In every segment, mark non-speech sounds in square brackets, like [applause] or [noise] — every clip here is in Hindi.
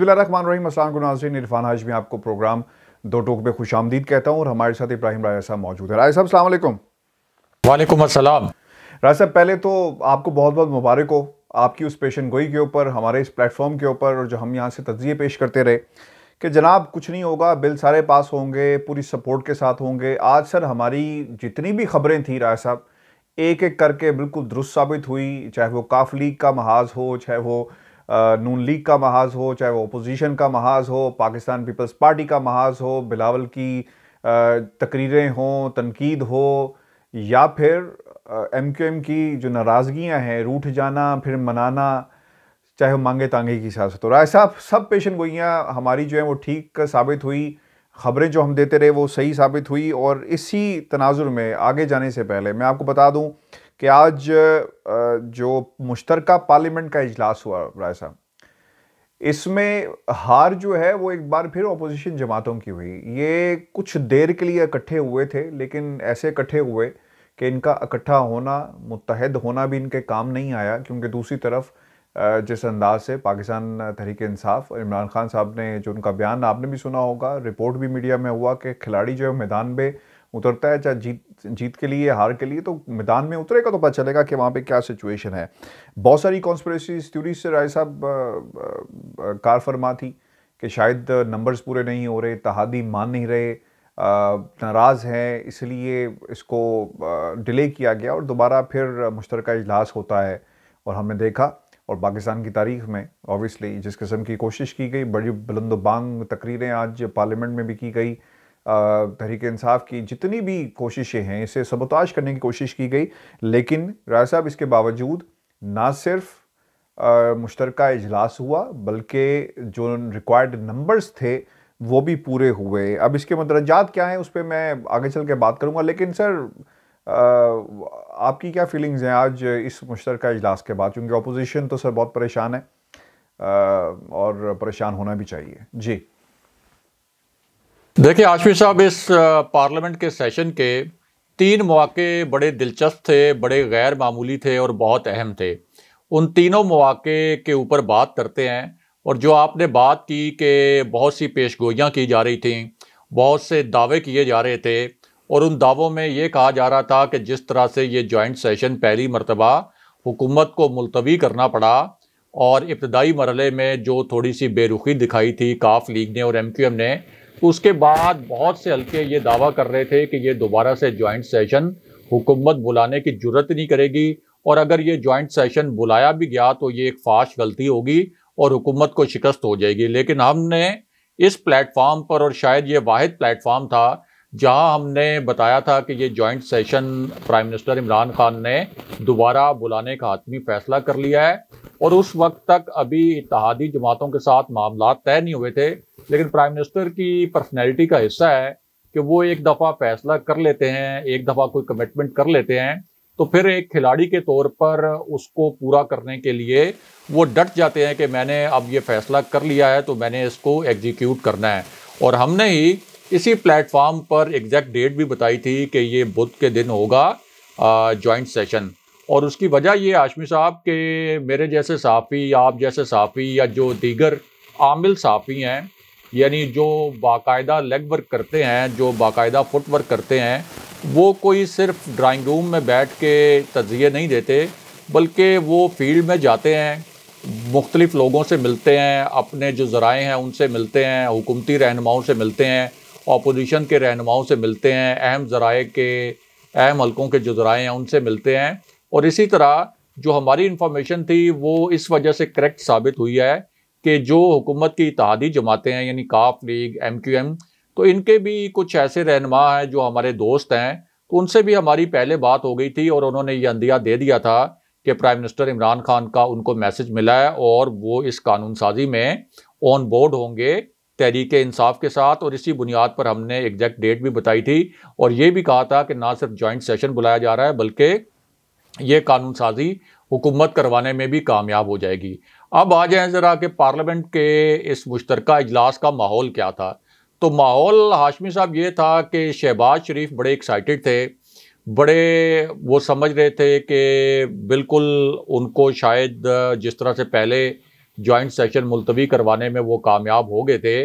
बिस्मिल्लाम को नाजरीन इरफान हाज में आपको प्रोग्राम दो टोक में खुश आमदीद कहता हूँ और हमारे साथ इब्राहिम राय साहब मौजूद है राय साहब सलामकुम वालेकुम असलम राय साहब पहले तो आपको बहुत बहुत मुबारक हो आपकी उस पेशन गोई के ऊपर हमारे इस प्लेटफॉर्म के ऊपर और जो हम यहाँ से तजिए पेश करते रहे कि जनाब कुछ नहीं होगा बिल सारे पास होंगे पूरी सपोर्ट के साथ होंगे आज सर हमारी जितनी भी खबरें थी राय साहब एक एक करके बिल्कुल दुरुस्त साबित हुई चाहे वो काफ लीग का महाज हो चाहे वो नून लीग का महाज हो चाहे वो अपोजिशन का महाज हो पाकिस्तान पीपल्स पार्टी का महाज हो बिलावल की तकरीरें हों तनकीद हो या फिर एम क्यू एम की जो नाराज़गियाँ हैं रूठ जाना फिर मनाना चाहे वो मांगे तांगे की सियासत हो राय साहब सब पेशन गोइयाँ हमारी जो है वो ठीक साबित हुई खबरें जो हम देते रहे वो सही साबित हुई और इसी तनाजुर में आगे जाने से पहले मैं आपको बता दूँ कि आज जो मुश्तर पार्लियामेंट का इजलास हुआ राय साहब इसमें हार जो है वो एक बार फिर अपोजिशन जमातों की हुई ये कुछ देर के लिए इकट्ठे हुए थे लेकिन ऐसे इकट्ठे हुए कि इनका इकट्ठा होना मुतहद होना भी इनके काम नहीं आया क्योंकि दूसरी तरफ जिस अंदाज से पाकिस्तान तहरीक इंसाफ इमरान खान साहब ने जो उनका बयान आपने भी सुना होगा रिपोर्ट भी मीडिया में हुआ कि खिलाड़ी जो है मैदान में उतरता है चाहे जीत जीत के लिए हार के लिए तो मैदान में उतरेगा तो पता चलेगा कि वहाँ पे क्या सिचुएशन है बहुत सारी कॉन्स्परेसी थ्यूरी से राय साहब कार फरमा थी कि शायद नंबर्स पूरे नहीं हो रहे तहादी मान नहीं रहे नाराज़ हैं इसलिए इसको डिले किया गया और दोबारा फिर मुश्तर इजलास होता है और हमने देखा और पाकिस्तान की तारीख में ऑब्वियसली जिस किस्म की कोशिश की गई बड़ी बुलंदोबांग तकरीरें आज पार्लियामेंट में भी की गई तहरीक इंसाफ की जितनी भी कोशिशें हैं इसे सबोताज करने की कोशिश की गई लेकिन राय साहब इसके बावजूद ना सिर्फ मुश्तरक इजलास हुआ बल्कि जो रिक्वायर्ड नंबर्स थे वो भी पूरे हुए अब इसके मदरजात क्या हैं उस पर मैं आगे चल के बात करूँगा लेकिन सर आपकी क्या फीलिंग्स हैं आज इस मुश्तर इजलास के बाद क्योंकि अपोजिशन तो सर बहुत परेशान है और परेशान होना भी चाहिए जी देखिए आशमी साहब इस पार्लियामेंट के सेशन के तीन मौक़े बड़े दिलचस्प थे बड़े गैर मामूली थे और बहुत अहम थे उन तीनों मौक़े के ऊपर बात करते हैं और जो आपने बात की कि बहुत सी पेश गोइयाँ की जा रही थी बहुत से दावे किए जा रहे थे और उन दावों में ये कहा जा रहा था कि जिस तरह से ये जॉइंट सेशन पहली मरतबा हुकूमत को मुलतवी करना पड़ा और इब्तदाई मरले में जो थोड़ी सी बेरुखी दिखाई थी काफ लीग ने और एम क्यू एम ने उसके बाद बहुत से हल्के ये दावा कर रहे थे कि ये दोबारा से ज्वाइंट सेशन हुकूमत बुलाने की जरूरत नहीं करेगी और अगर ये ज्वाइंट सेशन बुलाया भी गया तो ये एक फाश गलती होगी और हुकूमत को शिकस्त हो जाएगी लेकिन हमने इस प्लेटफॉर्म पर और शायद ये वाद प्लेटफॉर्म था जहां हमने बताया था कि ये joint session prime minister Imran Khan ने दोबारा बुलाने का आत्मी फैसला कर लिया है और उस वक्त तक अभी इतिहादी जमातों के साथ मामला तय नहीं हुए थे लेकिन प्राइम मिनिस्टर की पर्सनैलिटी का हिस्सा है कि वो एक दफ़ा फैसला कर लेते हैं एक दफ़ा कोई कमिटमेंट कर लेते हैं तो फिर एक खिलाड़ी के तौर पर उसको पूरा करने के लिए वो डट जाते हैं कि मैंने अब ये फैसला कर लिया है तो मैंने इसको एग्जीक्यूट करना है और हमने ही इसी प्लेटफॉर्म पर एग्जैक्ट डेट भी बताई थी कि ये बुध के दिन होगा जॉइंट सेशन और उसकी वजह ये आशमी साहब के मेरे जैसे साफ़ी आप जैसे साफ़ी या जो दीगर आमिल साफ़ी हैं यानी जो बाकायदा लेग वर्क करते हैं जो बाकायदा फुट वर्क करते हैं वो कोई सिर्फ ड्राइंग रूम में बैठ के तजिए नहीं देते बल्कि वो फील्ड में जाते हैं मुख्तलिफ़ लोगों से मिलते हैं अपने जो ज़राए हैं उनसे मिलते हैं हुकूमती रहनुमाओं से मिलते हैं अपोजिशन के रहनुमाओं से मिलते हैं अहम जराए के अहम हलकों के जो जराए हैं उनसे मिलते हैं और इसी तरह जो हमारी इन्फॉर्मेशन थी वो इस वजह से करेक्ट साबित हुई है कि जो हुकूमत की इतिहादी जमातें हैं यानी काफ लीग एम क्यू एम तो इनके भी कुछ ऐसे रहनमा हैं जो हमारे दोस्त हैं तो उनसे भी हमारी पहले बात हो गई थी और उन्होंने ये अंदिया दे दिया था कि प्राइम मिनिस्टर इमरान खान का उनको मैसेज मिला है और वो इस कानून साजी में ऑन बोर्ड होंगे तहरीक इंसाफ के साथ और इसी बुनियाद पर हमने एग्जैक्ट डेट भी बताई थी और ये भी कहा था कि ना सिर्फ जॉइंट सेशन बुलाया जा रहा है बल्कि ये कानून साजी हुकूमत करवाने में भी कामयाब हो जाएगी अब आ जाए ज़रा कि पार्लियामेंट के इस मुश्तर इजलास का माहौल क्या था तो माहौल हाशमी साहब ये था कि शहबाज शरीफ बड़े एक्साइटेड थे बड़े वो समझ रहे थे कि बिल्कुल उनको शायद जिस तरह से पहले जॉइंट सेशन मुलतवी करवाने में वो कामयाब हो गए थे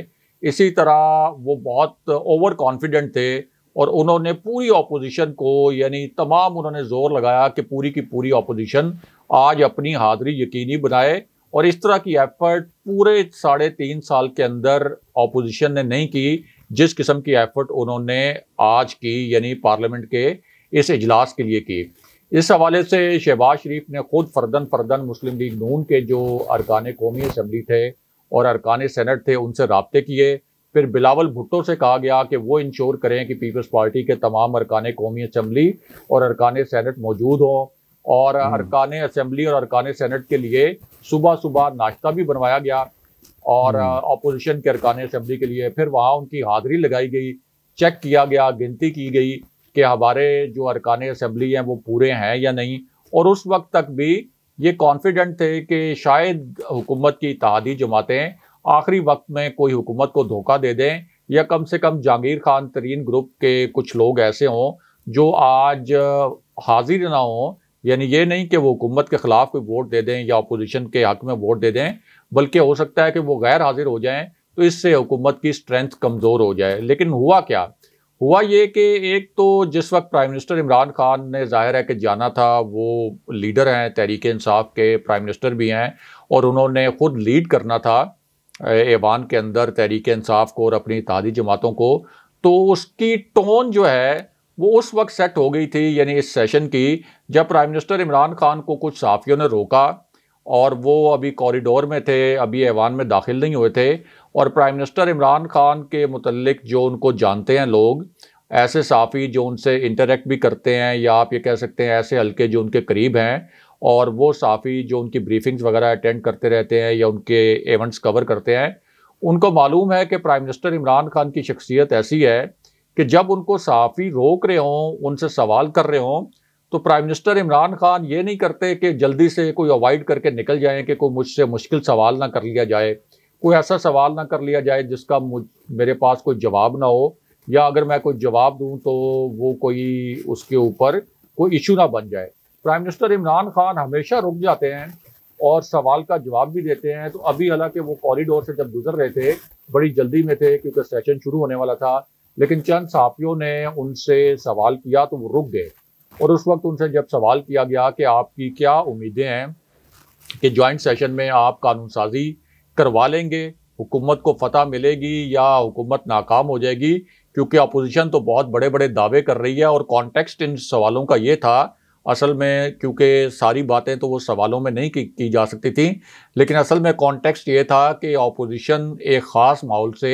इसी तरह वो बहुत ओवर कॉन्फिडेंट थे और उन्होंने पूरी ऑपोजिशन को यानी तमाम उन्होंने जोर लगाया कि पूरी की पूरी ऑपोजिशन आज अपनी हाजिरी यकीनी बनाए और इस तरह की एफर्ट पूरे साढ़े तीन साल के अंदर ऑपोजिशन ने नहीं की जिस किस्म की एफर्ट उन्होंने आज की यानी पार्लियामेंट के इस इजलास के लिए की इस हवाले से शहबाज शरीफ ने खुद फर्दन फर्दन मुस्लिम लीग नून के जो अरकान कौमी असम्बली थे और अरकान सेनेट थे उनसे रबते किए फिर बिलावल भुट्टो से कहा गया कि वो इंश्योर करें कि पीपल्स पार्टी के तमाम अरकान कौमी असम्बली और अरकान सेनेट मौजूद हों और हम्म। अरकान असम्बली और अरकान सेनेट के लिए सुबह सुबह नाश्ता भी बनवाया गया और अपोजिशन हम्म। के अरकान असम्बली के लिए फिर वहाँ उनकी हाजिरी लगाई गई चेक किया गया गिनती की गई कि हमारे जो अरकान असम्बली हैं वो पूरे हैं या नहीं और उस वक्त तक भी ये कॉन्फिडेंट थे कि शायद हुकूमत की इतिहादी जमातें आखिरी वक्त में कोई हुकूमत को धोखा दे दें या कम से कम जहांगीर खान तरीन ग्रुप के कुछ लोग ऐसे हों जो आज हाजिर ना हों यानी ये नहीं कि वो हुकूमत के ख़िलाफ़ कोई वोट दे दें या अपोजिशन के हक में वोट दे दें बल्कि हो सकता है कि वो गैर हाजिर हो जाएं तो इससे हुकूमत की स्ट्रेंथ कमज़ोर हो जाए लेकिन हुआ क्या हुआ ये कि एक तो जिस वक्त प्राइम मिनिस्टर इमरान खान ने जाहिर है कि जाना था वो लीडर हैं तहरीक इंसाफ के प्राइम मिनिस्टर भी हैं और उन्होंने ख़ुद लीड करना था ऐवान के अंदर तहरीक इंसाफ को और अपनी इतिहादी जमातों को तो उसकी टोन जो है वो उस वक्त सेट हो गई थी यानी इस सेशन की जब प्राइम मिनिस्टर इमरान खान को कुछ साफियों ने रोका और वो अभी कॉरिडोर में थे अभी ऐवान में दाखिल नहीं हुए थे और प्राइम मिनिस्टर इमरान खान के मतलब जो उनको जानते हैं लोग ऐसे साफ़ी जो उनसे इंटरेक्ट भी करते हैं या आप ये कह सकते हैं ऐसे हल्के जो उनके करीब हैं और वो साफ़ी जो उनकी ब्रीफिंग्स वगैरह अटेंड करते रहते हैं या उनके इवेंट्स कवर करते हैं उनको मालूम है कि प्राइम मिनिस्टर इमरान खान की शख्सियत ऐसी है कि जब उनको साफ़ी रोक रहे हों उनसे सवाल कर रहे हों तो प्राइम मिनिस्टर इमरान खान ये नहीं करते कि जल्दी से कोई अवॉइड करके निकल जाएँ कि कोई मुझसे मुश्किल सवाल ना कर लिया जाए कोई ऐसा सवाल ना कर लिया जाए जिसका मेरे पास कोई जवाब ना हो या अगर मैं कोई जवाब दूं तो वो कोई उसके ऊपर कोई इशू ना बन जाए प्राइम मिनिस्टर इमरान खान हमेशा रुक जाते हैं और सवाल का जवाब भी देते हैं तो अभी हालांकि वो कॉरिडोर से जब गुजर रहे थे बड़ी जल्दी में थे क्योंकि सेशन शुरू होने वाला था लेकिन चंद साफियों ने उनसे सवाल किया तो वो रुक गए और उस वक्त उनसे जब सवाल किया गया कि आपकी क्या उम्मीदें हैं कि जॉइंट सेशन में आप कानून साजी करवा लेंगे हुकूमत को फतह मिलेगी या हुकूमत नाकाम हो जाएगी क्योंकि अपोजिशन तो बहुत बड़े बड़े दावे कर रही है और कॉन्टेक्स्ट इन सवालों का ये था असल में क्योंकि सारी बातें तो वो सवालों में नहीं की, की जा सकती थी लेकिन असल में कॉन्टेक्स्ट ये था कि अपोजिशन एक ख़ास माहौल से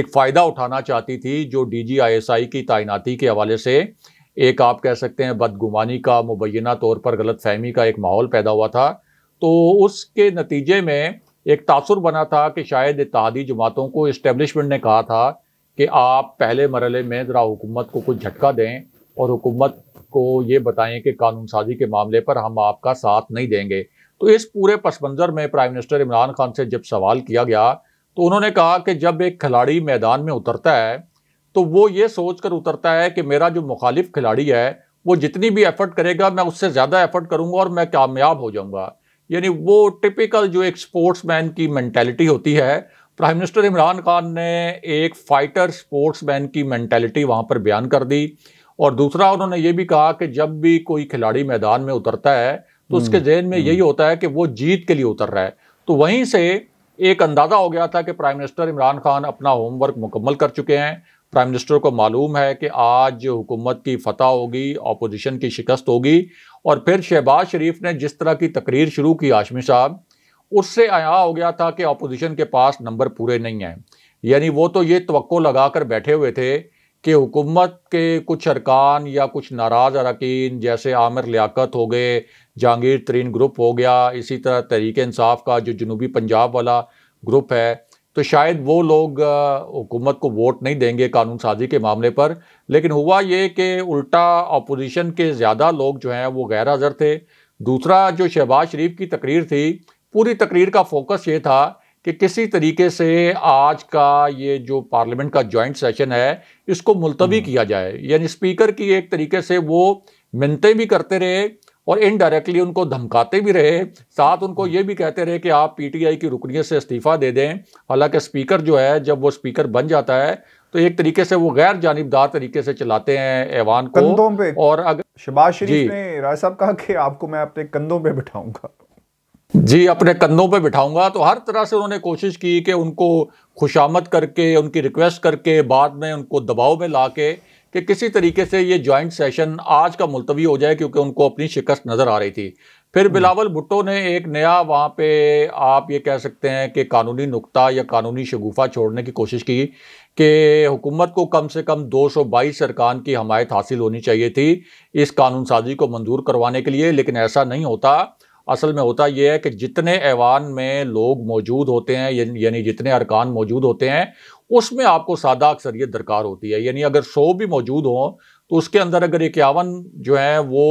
एक फ़ायदा उठाना चाहती थी जो D G I S I की तैनाती के हवाले से एक आप कह सकते हैं बदगुमानी का मुबैना तौर पर गलत फहमी का एक माहौल पैदा हुआ था तो उसके नतीजे में एक तासुर बना था कि शायद इतिहादी जमातों को इस्टेबलिशमेंट ने कहा था कि आप पहले मरले में ज़रा हुकूमत को कुछ झटका दें और हुकूमत को ये बताएं कि कानून साजी के मामले पर हम आपका साथ नहीं देंगे तो इस पूरे पस मंज़र में प्राइम मिनिस्टर इमरान खान से जब सवाल किया गया तो उन्होंने कहा कि जब एक खिलाड़ी मैदान में उतरता है तो वो ये सोच कर उतरता है कि मेरा जो मुखालिफ खिलाड़ी है वो जितनी भी एफर्ट करेगा मैं उससे ज़्यादा एफर्ट करूँगा और मैं कामयाब हो जाऊँगा यानी वो टिपिकल जो एक स्पोर्ट्समैन की मैंटेलिटी होती है प्राइम मिनिस्टर इमरान खान ने एक फाइटर स्पोर्ट्समैन की मैंटेलिटी वहाँ पर बयान कर दी और दूसरा उन्होंने ये भी कहा कि जब भी कोई खिलाड़ी मैदान में उतरता है तो उसके हम्म, जहन में हम्म। यही होता है कि वो जीत के लिए उतर रहा है तो वहीं से एक अंदाज़ा हो गया था कि प्राइम मिनिस्टर इमरान खान अपना होमवर्क मुकम्मल कर चुके हैं प्राइम मिनिस्टर को मालूम है कि आज हुकूमत की फतह होगी अपोजिशन की शिकस्त होगी और फिर शहबाज शरीफ ने जिस तरह की तकरीर शुरू की आशमी साहब उससे आया हो गया था कि अपोजिशन के पास नंबर पूरे नहीं हैं यानी वो तो ये तो लगा कर बैठे हुए थे कि हुकूमत के कुछ अरकान या कुछ नाराज़ अरकान जैसे आमिर लियाकत हो गए जहांगीर तरीन ग्रुप हो गया इसी तरह तरीकानसाफ़ इंसाफ का जो जनूबी पंजाब वाला ग्रुप है तो शायद वो लोग हुकूमत को वोट नहीं देंगे कानून साजी के मामले पर लेकिन हुआ ये कि उल्टा अपोजिशन के ज़्यादा लोग जो हैं वो गैर हाजिर थे दूसरा जो शहबाज शरीफ की तकरीर थी पूरी तकरीर का फोकस ये था कि किसी तरीके से आज का ये जो पार्लियामेंट का जॉइंट सेशन है इसको मुलतवी हम्म। किया जाए यानी स्पीकर की एक तरीके से वो मिनतें भी करते रहे और इनडायरेक्टली उनको धमकाते भी रहे साथ उनको ये भी कहते रहे कि आप पीटीआई की रुकनीत से इस्तीफ़ा दे दें हालांकि स्पीकर जो है जब वो स्पीकर बन जाता है तो एक तरीके से वो गैर जानबदार तरीके से चलाते हैं ऐवान को पे। और अगर शबाज शरीफ ने राय साहब कहा कि आपको मैं अपने कंधों पे बिठाऊंगा जी अपने कंधों पे बिठाऊंगा तो हर तरह से उन्होंने कोशिश की कि उनको खुशामद करके उनकी रिक्वेस्ट करके बाद में उनको दबाव में ला के कि किसी तरीके से ये जॉइंट सेशन आज का मुलतवी हो जाए क्योंकि उनको अपनी शिकस्त नज़र आ रही थी फिर हम्म। बिलावल भुट्टो ने एक नया वहाँ पे आप ये कह सकते हैं कि कानूनी नुक्ता या कानूनी शगुफा छोड़ने की कोशिश की कि हुकूमत को कम से कम 222 सरकान की हमायत हासिल होनी चाहिए थी इस कानून साजी को मंजूर करवाने के लिए लेकिन ऐसा नहीं होता असल में होता यह है कि जितने ऐवान में लोग मौजूद होते हैं यानी जितने अरकान मौजूद होते हैं उसमें आपको सादा अक्सरियत दरकार होती है यानी अगर सौ भी मौजूद हों तो उसके अंदर अगर इक्यावन जो है वो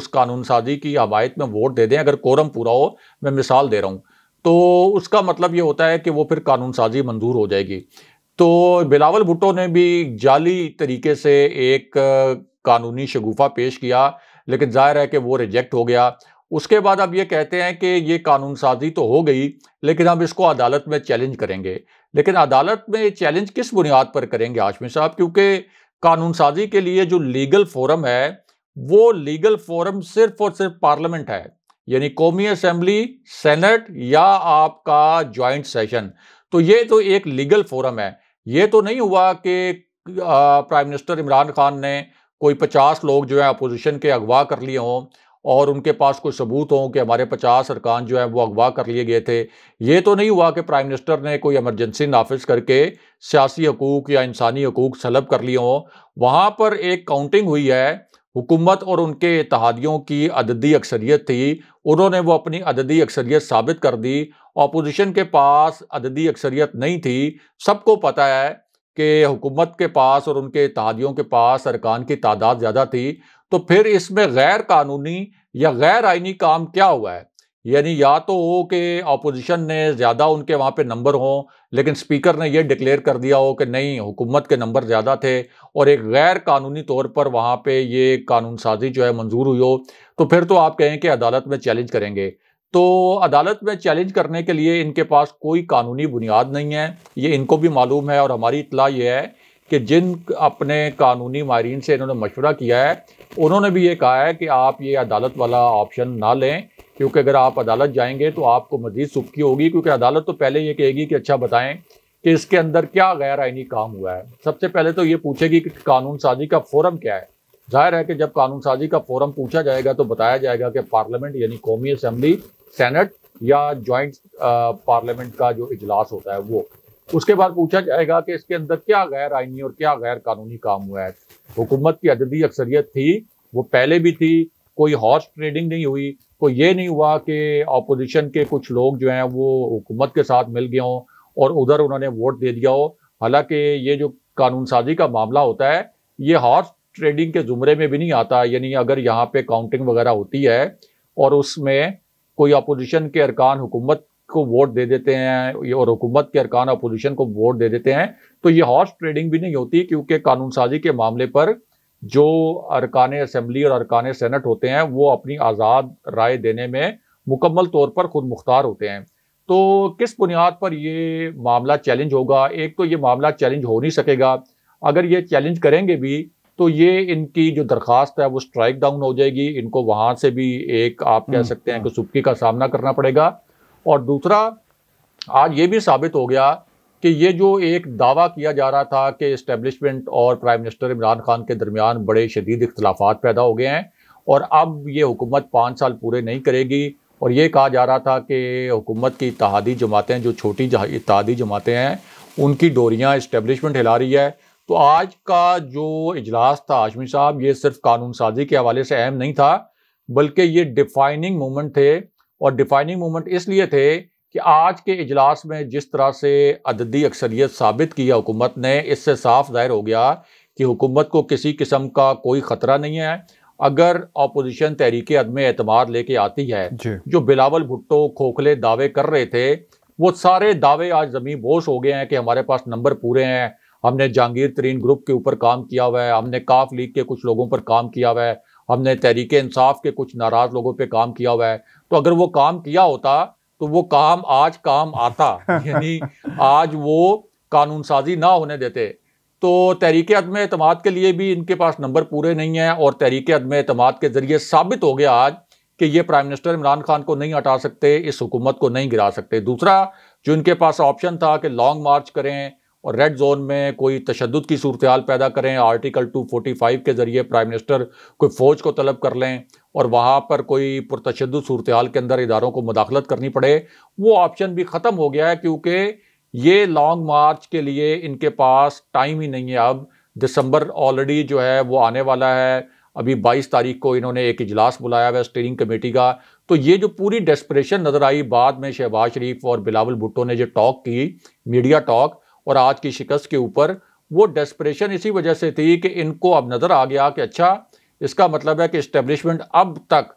उस कानून साजी की हवायत में वोट दे दें अगर कोरम पूरा हो मैं मिसाल दे रहा हूँ तो उसका मतलब ये होता है कि वो फिर कानून साजी मंजूर हो जाएगी तो बिलावल भुट्टो ने भी जाली तरीके से एक कानूनी शगुफा पेश किया लेकिन जाहिर है कि वो रिजेक्ट हो गया उसके बाद अब ये कहते हैं कि ये कानून साजी तो हो गई लेकिन हम इसको अदालत में चैलेंज करेंगे लेकिन अदालत में चैलेंज किस बुनियाद पर करेंगे आशमी साहब क्योंकि कानून साजी के लिए जो लीगल फोरम है वो लीगल फोरम सिर्फ और सिर्फ पार्लियामेंट है यानी कौमी असम्बली सेनेट या आपका ज्वाइंट सेशन तो ये तो एक लीगल फोरम है ये तो नहीं हुआ कि प्राइम मिनिस्टर इमरान खान ने कोई पचास लोग जो है अपोजिशन के अगवा कर लिए हों और उनके पास कोई सबूत हों कि हमारे पचास अरकान जो हैं वो अगवा कर लिए गए थे ये तो नहीं हुआ कि प्राइम मिनिस्टर ने कोई एमरजेंसी नाफिज करके सियासी हकूक या इंसानी हकूक सलब कर लिए हों वहाँ पर एक काउंटिंग हुई है हुकूमत और उनके इतिहादियों की अददी अक्सरियत थी उन्होंने वो अपनी अददी अक्सरियत साबित कर दी अपोजिशन के पास अददी अक्सरियत नहीं थी सबको पता है कि हुकूमत के पास और उनके इतिहादियों के पास अरकान की तादाद ज़्यादा थी तो फिर इसमें गैर कानूनी या गैर आइनी काम क्या हुआ है यानी या तो हो कि अपोजिशन ने ज़्यादा उनके वहाँ पे नंबर हों लेकिन स्पीकर ने यह डिक्लेयर कर दिया हो कि नहीं हुकूमत के नंबर ज़्यादा थे और एक गैर कानूनी तौर पर वहाँ पे ये कानून साजी जो है मंजूर हुई हो तो फिर तो आप कहें कि अदालत में चैलेंज करेंगे तो अदालत में चैलेंज करने के लिए इनके पास कोई कानूनी बुनियाद नहीं है ये इनको भी मालूम है और हमारी इतला ये है कि जिन अपने कानूनी माहरीन से इन्होंने मशवरा किया है उन्होंने भी ये कहा है कि आप ये अदालत वाला ऑप्शन ना लें क्योंकि अगर आप अदालत जाएंगे तो आपको मजीद सुबकी होगी क्योंकि अदालत तो पहले ये कहेगी कि अच्छा बताएं कि इसके अंदर क्या गैर आइनी काम हुआ है सबसे पहले तो ये पूछेगी कि कानून साजी का फोरम क्या है जाहिर है कि जब कानून साजी का फोरम पूछा जाएगा तो बताया जाएगा कि पार्लियामेंट यानी कौमी असम्बली सेनेट या ज्वाइंट पार्लियामेंट uh, का जो इजलास होता है वो उसके बाद पूछा जाएगा कि इसके अंदर क्या गैर आइनी और क्या गैर कानूनी काम हुआ है हुकूमत की अददी अक्सरियत थी वो पहले भी थी कोई हॉर्स ट्रेडिंग नहीं हुई कोई तो ये नहीं हुआ कि अपोजिशन के कुछ लोग जो हैं वो हुकूमत के साथ मिल गए हों और उधर उन्होंने वोट दे दिया हो हालांकि ये जो कानून साजी का मामला होता है ये हॉर्स ट्रेडिंग के जुमरे में भी नहीं आता यानी अगर यहाँ पे काउंटिंग वगैरह होती है और उसमें कोई अपोजिशन के अरकान हुकूमत को वोट दे देते हैं और हुकूमत के अरकान अपोजिशन को वोट दे देते हैं तो ये हॉर्स ट्रेडिंग भी नहीं होती क्योंकि कानून साजी के मामले पर जो अरकान असम्बली और अरकान सेनेट होते हैं वो अपनी आज़ाद राय देने में मुकम्मल तौर पर खुद मुख्तार होते हैं तो किस बुनियाद पर ये मामला चैलेंज होगा एक तो ये मामला चैलेंज हो नहीं सकेगा अगर ये चैलेंज करेंगे भी तो ये इनकी जो दरखास्त है वो स्ट्राइक डाउन हो जाएगी इनको वहाँ से भी एक आप कह हम्म। सकते हैं कि हाँ। सुबकी का सामना करना पड़ेगा और दूसरा आज ये भी साबित हो गया कि ये जो एक दावा किया जा रहा था कि इस्टेब्लिशमेंट और प्राइम मिनिस्टर इमरान खान के दरमियान बड़े शदीद इख्तलाफात पैदा हो गए हैं और अब ये हुकूमत पाँच साल पूरे नहीं करेगी और ये कहा जा रहा था कि हुकूमत की इतिहादी जमातें जो छोटी इतिहादी जमातें हैं उनकी डोरियाँ इस्टेब्लिशमेंट हिला रही है तो आज का जो इजलास था आशमी साहब ये सिर्फ कानून साजी के हवाले से अहम नहीं था बल्कि ये डिफाइनिंग मोमेंट थे और डिफाइनिंग मोमेंट इसलिए थे कि आज के इजलास में जिस तरह से अददी अक्सरियत साबित किया हुकूमत ने इससे साफ जाहिर हो गया कि हुकूमत को किसी किस्म का कोई ख़तरा नहीं है अगर अपोजिशन तहरीक अदम अतमाद लेके आती है जो बिलावल भुट्टो खोखले दावे कर रहे थे वो सारे दावे आज जमीन बोश हो गए हैं कि हमारे पास नंबर पूरे हैं हमने जहांगीर तरीन ग्रुप के ऊपर काम किया हुआ है हमने काफ लीग के कुछ लोगों पर काम किया हुआ है हमने तहरीक इंसाफ के कुछ नाराज लोगों पर काम किया हुआ है तो अगर वो काम किया होता तो वो काम आज काम आता [laughs] यानी आज वो कानून साजी ना होने देते तो तहरीक अदम अतमाद के लिए भी इनके पास नंबर पूरे नहीं हैं और तहरीक अदम अतमाद के ज़रिए साबित हो गया आज कि ये प्राइम मिनिस्टर इमरान खान को नहीं हटा सकते इस हुकूमत को नहीं गिरा सकते दूसरा जो इनके पास ऑप्शन था कि लॉन्ग मार्च करें और रेड जोन में कोई तशद की सूरत हाल पैदा करें आर्टिकल 245 के ज़रिए प्राइम मिनिस्टर कोई फ़ौज को तलब कर लें और वहाँ पर कोई पुरतशद सूरत हाल के अंदर इदारों को मुदाखलत करनी पड़े वो ऑप्शन भी ख़त्म हो गया है क्योंकि ये लॉन्ग मार्च के लिए इनके पास टाइम ही नहीं है अब दिसंबर ऑलरेडी जो है वो आने वाला है अभी 22 तारीख को इन्होंने एक इजलास बुलाया हुआ है स्टीयरिंग कमेटी का तो ये जो पूरी डेस्परेशन नज़र आई बाद में शहबाज शरीफ और बिलावल भुट्टो ने जो टॉक की मीडिया टॉक और आज की शिकस्त के ऊपर वो डेस्परेशन इसी वजह से थी कि इनको अब नज़र आ गया कि अच्छा इसका मतलब है कि इस्टेबलिशमेंट अब तक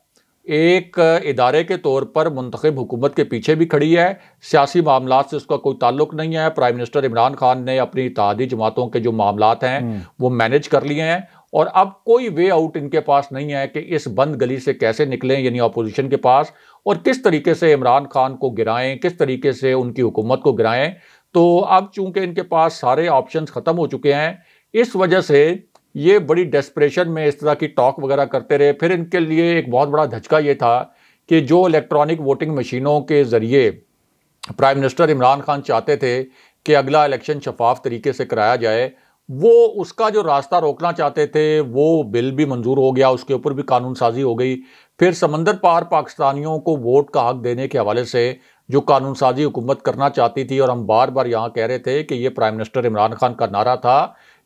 एक इदारे के तौर पर मंतखब हुकूमत के पीछे भी खड़ी है सियासी मामला से उसका कोई ताल्लुक नहीं है प्राइम मिनिस्टर इमरान खान ने अपनी इतिहादी जमातों के जो मामला हैं हम्म। वो मैनेज कर लिए हैं और अब कोई वे आउट इनके पास नहीं है कि इस बंद गली से कैसे निकलें यानी अपोजिशन के पास और किस तरीके से इमरान खान को गिराएं किस तरीके से उनकी हुकूमत को गिराएं तो अब चूंकि इनके पास सारे ऑप्शंस ख़त्म हो चुके हैं इस वजह से ये बड़ी डेस्परेशन में इस तरह की टॉक वगैरह करते रहे फिर इनके लिए एक बहुत बड़ा धचका ये था कि जो इलेक्ट्रॉनिक वोटिंग मशीनों के ज़रिए प्राइम मिनिस्टर इमरान खान चाहते थे कि अगला इलेक्शन शफाफ तरीके से कराया जाए वो उसका जो रास्ता रोकना चाहते थे वो बिल भी मंजूर हो गया उसके ऊपर भी कानून साजी हो गई फिर समंदर पार पाकिस्तानियों को वोट का हक देने के हवाले से जो कानून साजी हुकूमत करना चाहती थी और हम बार बार यहाँ कह रहे थे कि ये प्राइम मिनिस्टर इमरान खान का नारा था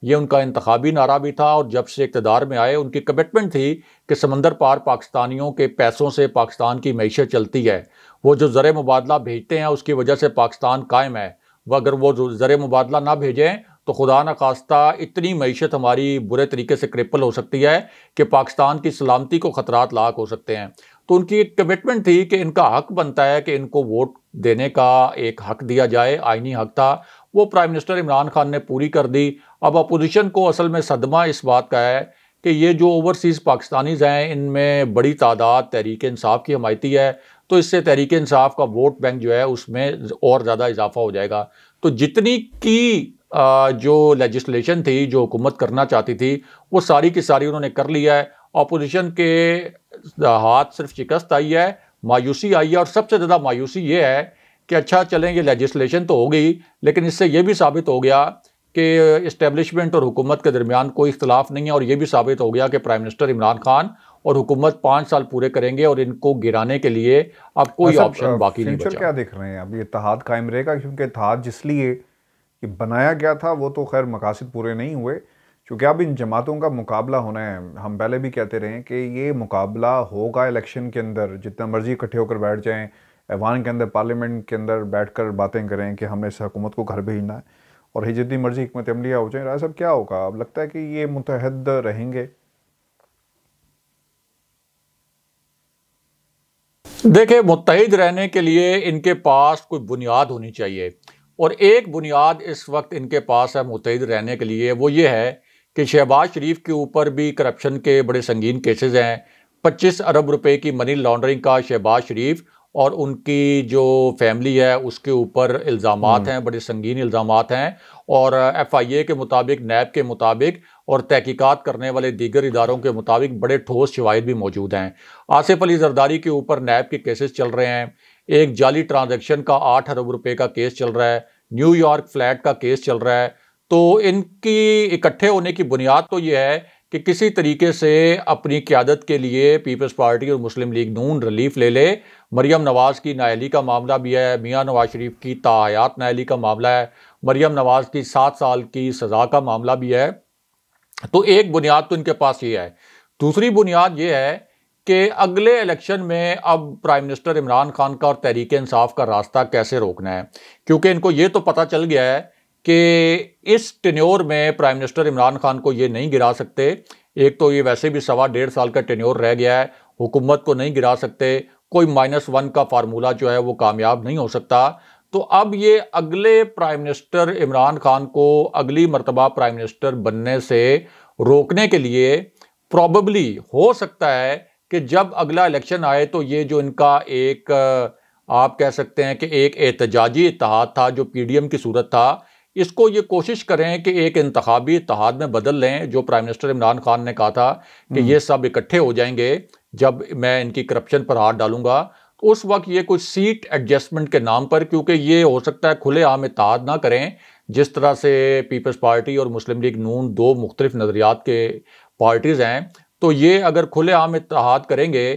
ये उनका इंतबी नारा भी था और जब से इकतदार में आए उनकी कमिटमेंट थी कि समंदर पार पाकिस्तानियों के पैसों से पाकिस्तान की मीशत चलती है वो जो ज़र मुबादला भेजते हैं उसकी वजह से पाकिस्तान कायम है वह अगर वो ज़र मुबादला ना भेजें तो खुदा न खास्ता इतनी मीशत हमारी बुरे तरीके से क्रिपल हो सकती है कि पाकिस्तान की सलामती को ख़तरा लाक हो सकते हैं तो उनकी एक कमिटमेंट थी कि इनका हक बनता है कि इनको वोट देने का एक हक दिया जाए आइनी हक था वो प्राइम मिनिस्टर इमरान खान ने पूरी कर दी अब अपोजिशन को असल में सदमा इस बात का है कि ये जो ओवरसीज़ पाकिस्तानीज़ हैं इनमें बड़ी तादाद तहरीक इंसाफ की हमायती है तो इससे तहरीक इंसाफ का वोट बैंक जो है उसमें और ज़्यादा इजाफा हो जाएगा तो जितनी की जो लेजिस्लेशन थी जो हुकूमत करना चाहती थी वो सारी की सारी उन्होंने कर लिया है अपोजिशन के हाथ सिर्फ शिकस्त आई है मायूसी आई है और सबसे ज़्यादा मायूसी ये है कि अच्छा चलें ये लेजिस्लेशन तो हो गई लेकिन इससे ये भी साबित हो गया कि इस्टेबलिशमेंट और हुकूमत के दरमियान कोई इख्तलाफ नहीं है और ये भी साबित हो गया कि प्राइम मिनिस्टर इमरान खान और हुकूमत पाँच साल पूरे करेंगे और इनको गिराने के लिए अब कोई ऑप्शन अच्छा, बाकी नहीं बचा क्या देख रहे हैं अब ये तहाद कायम रहेगा क्योंकि तहाद जिसलिए बनाया गया था वो तो खैर मकासद पूरे नहीं हुए क्योंकि अब इन जमातों का मुकाबला होना है हम पहले भी कहते रहे कि ये मुकाबला होगा इलेक्शन के अंदर जितना मर्जी इकट्ठे होकर बैठ जाएं ऐवान के अंदर पार्लियामेंट के अंदर बैठ कर बातें करें कि हमने इस हुकूमत को घर भेजना है और ये जितनी मर्जी हमत अमलिया हो जाए राय साहब क्या होगा अब लगता है कि ये मुतहद रहेंगे देखिए मुतहद रहने के लिए इनके पास कोई बुनियाद होनी चाहिए और एक बुनियाद इस वक्त इनके पास है मुतहद रहने के लिए वो ये है कि शहबाज शरीफ के ऊपर भी करप्शन के बड़े संगीन केसेस हैं पच्चीस अरब रुपए की मनी लॉन्ड्रिंग का शहबाज शरीफ और उनकी जो फैमिली है उसके ऊपर इल्ज़ाम हम्म। हैं बड़े संगीन इल्ज़ाम हैं और एफ आई ए के मुताबिक नैब के मुताबिक और तहकीकत करने वाले दीगर इदारों के मुताबिक बड़े ठोस शवाद भी मौजूद हैं आसिफ अली जरदारी के ऊपर नैब के केसेस चल रहे हैं एक जाली ट्रांजेक्शन का आठ अरब रुपये का केस चल रहा है न्यूयॉर्क फ्लैट का केस चल रहा है तो इनकी इकट्ठे होने की बुनियाद तो ये है कि किसी तरीके से अपनी क्यादत के लिए पीपल्स पार्टी और मुस्लिम लीग नून रिलीफ ले ले मरियम नवाज़ की नायली का मामला भी है मियाँ नवाज शरीफ की तायात नायली का मामला है मरियम नवाज़ की सात साल की सज़ा का मामला भी है तो एक बुनियाद तो इनके पास ये है दूसरी बुनियाद ये है कि अगले इलेक्शन में अब प्राइम मिनिस्टर इमरान खान का और तहरीक इंसाफ का रास्ता कैसे रोकना है क्योंकि इनको ये तो पता चल गया है कि इस टेन्योर में प्राइम मिनिस्टर इमरान खान को ये नहीं गिरा सकते एक तो ये वैसे भी सवा डेढ़ साल का टेन्योर रह गया है हुकूमत को नहीं गिरा सकते कोई माइनस वन का फार्मूला जो है वो कामयाब नहीं हो सकता तो अब ये अगले प्राइम मिनिस्टर इमरान खान को अगली मरतबा प्राइम मिनिस्टर बनने से रोकने के लिए प्रॉबली हो सकता है कि जब अगला इलेक्शन आए तो ये जो इनका एक आप कह सकते हैं कि एक एहतजाजी इतिहाद था जो पीडीएम की सूरत था इसको ये कोशिश करें कि एक इंतबी इतिहाद में बदल लें जो प्राइम मिनिस्टर इमरान खान ने कहा था कि हम्म। ये सब इकट्ठे हो जाएंगे जब मैं इनकी करप्शन पर हाथ डालूंगा तो उस वक्त ये कुछ सीट एडजस्टमेंट के नाम पर क्योंकि ये हो सकता है खुले आम इतिहाद ना करें जिस तरह से पीपल्स पार्टी और मुस्लिम लीग नून दो मुख्तलिफ नज़रियात के पार्टीज़ हैं तो ये अगर खुले आम इतिहाद करेंगे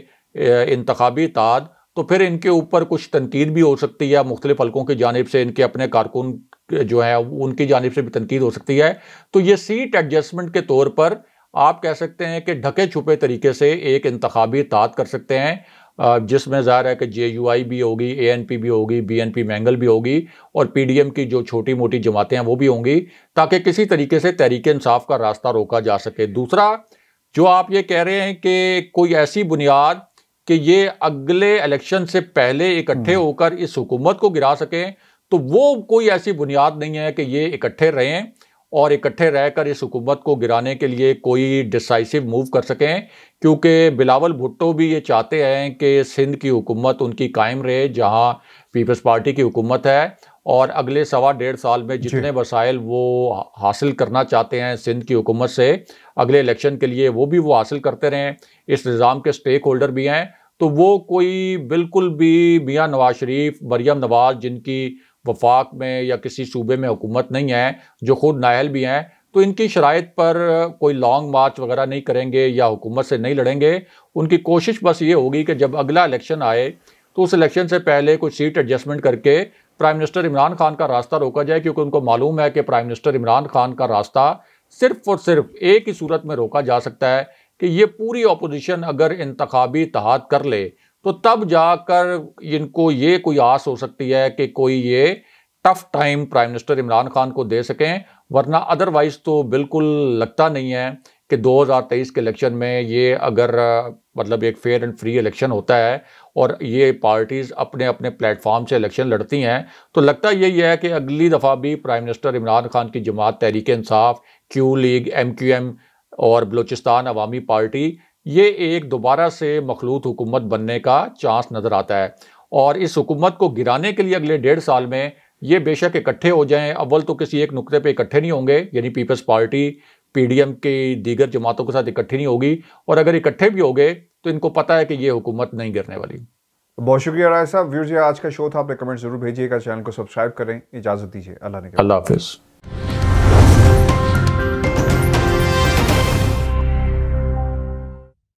इंतबी इतिहाद तो फिर इनके ऊपर कुछ तनकीद भी हो सकती है मुख्तलिफ हलकों की जानब से इनके अपने कारकुन जो है उनकी जानब से भी तनकीद हो सकती है तो ये सीट एडजस्टमेंट के तौर पर आप कह सकते हैं कि ढके छुपे तरीके से एक इंतबी तात कर सकते हैं जिसमें ज़ाहिर है कि जे यू आई भी होगी ए एन पी भी होगी बी एन पी मैंगल भी होगी और पी डी एम की जो छोटी मोटी जमातें हैं वो भी होंगी ताकि किसी तरीके से तहरीक इंसाफ का रास्ता रोका जा सके दूसरा जो आप ये कह रहे हैं कि कोई ऐसी बुनियाद कि ये अगले इलेक्शन से पहले इकट्ठे हम्म। होकर इस हुकूमत को गिरा सकें तो वो कोई ऐसी बुनियाद नहीं है कि ये इकट्ठे रहें और इकट्ठे रहकर इस हुकूमत को गिराने के लिए कोई डिसाइसिव मूव कर सकें क्योंकि बिलावल भुट्टो भी ये चाहते हैं कि सिंध की हुकूमत उनकी कायम रहे जहां पीपल्स पार्टी की हुकूमत है और अगले सवा डेढ़ साल में जितने वसाइल वो हासिल करना चाहते हैं सिंध की हुकूमत से अगले इलेक्शन के लिए वो भी वो हासिल करते रहें इस निज़ाम के स्टेक होल्डर भी हैं तो वो कोई बिल्कुल भी मियाँ नवाज शरीफ मरियम नवाज जिनकी वफाक में या किसी सूबे में हुकूमत नहीं है जो खुद नायल भी हैं तो इनकी शराइ पर कोई लॉन्ग मार्च वगैरह नहीं करेंगे या हुकूमत से नहीं लड़ेंगे उनकी कोशिश बस ये होगी कि जब अगला इलेक्शन आए तो उस इलेक्शन से पहले कुछ सीट एडजस्टमेंट करके प्राइम मिनिस्टर इमरान खान का रास्ता रोका जाए क्योंकि उनको मालूम है कि प्राइम मिनिस्टर इमरान खान का रास्ता सिर्फ और सिर्फ एक ही सूरत में रोका जा सकता है कि ये पूरी अपोजिशन अगर इंतबी इतिहाद कर ले तो तब जाकर इनको ये कोई आस हो सकती है कि कोई ये tough time prime minister Imran Khan को दे सकें वरना अदरवाइज तो बिल्कुल लगता नहीं है कि 2023 के इलेक्शन में ये अगर मतलब एक फेयर एंड फ्री इलेक्शन होता है और ये पार्टीज़ अपने अपने प्लेटफॉर्म से इलेक्शन लड़ती हैं तो लगता यही है कि अगली दफ़ा भी प्राइम मिनिस्टर इमरान खान की जमात Tehreek Insaf Q league M Q M और बलूचिस्तान अवामी पार्टी ये एक दोबारा से मखलूत हुकूमत बनने का चांस नज़र आता है और इस हुकूमत को गिराने के लिए अगले डेढ़ साल में ये बेशक इकट्ठे हो जाएं अव्वल तो किसी एक नुक्ते पे इकट्ठे नहीं होंगे यानी पीपल्स पार्टी पीडीएम की दीगर जमातों के साथ इकट्ठी नहीं होगी और अगर इकट्ठे भी हो गए तो इनको पता है कि ये हुकूमत नहीं गिरने वाली बहुत शुक्रिया राय साहब व्यूज आज का शो था आपने कमेंट जरूर भेजिएगा चैनल को सब्सक्राइब करें इजाजत दीजिए अल्लाह ने अल्लाह हाफिज़